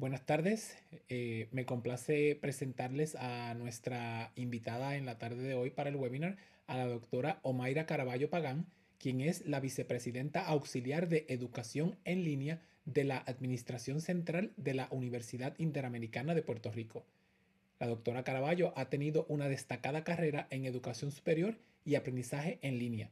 Buenas tardes, eh, me complace presentarles a nuestra invitada en la tarde de hoy para el webinar, a la doctora Omaira Caraballo Pagán, quien es la vicepresidenta auxiliar de Educación en Línea de la Administración Central de la Universidad Interamericana de Puerto Rico. La doctora Caraballo ha tenido una destacada carrera en educación superior y aprendizaje en línea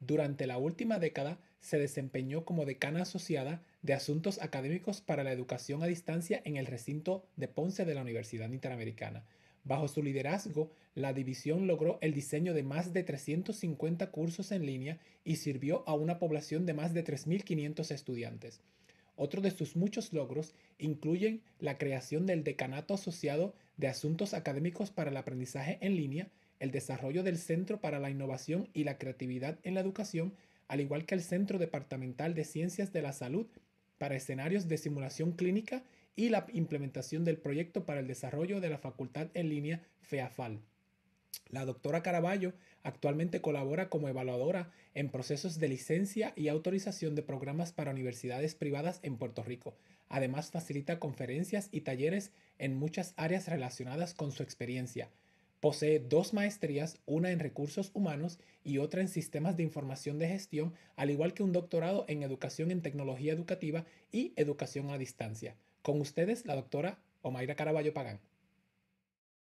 durante la última década se desempeñó como decana asociada de Asuntos Académicos para la Educación a Distancia en el recinto de Ponce de la Universidad Interamericana. Bajo su liderazgo, la división logró el diseño de más de 350 cursos en línea y sirvió a una población de más de 3.500 estudiantes. Otro de sus muchos logros incluyen la creación del Decanato Asociado de Asuntos Académicos para el Aprendizaje en Línea, el desarrollo del Centro para la Innovación y la Creatividad en la Educación, al igual que el Centro Departamental de Ciencias de la Salud para escenarios de simulación clínica y la implementación del proyecto para el desarrollo de la facultad en línea FEAFAL. La doctora Caraballo actualmente colabora como evaluadora en procesos de licencia y autorización de programas para universidades privadas en Puerto Rico. Además, facilita conferencias y talleres en muchas áreas relacionadas con su experiencia. Posee dos maestrías, una en recursos humanos y otra en sistemas de información de gestión, al igual que un doctorado en educación en tecnología educativa y educación a distancia. Con ustedes, la doctora Omaira Caraballo Pagán.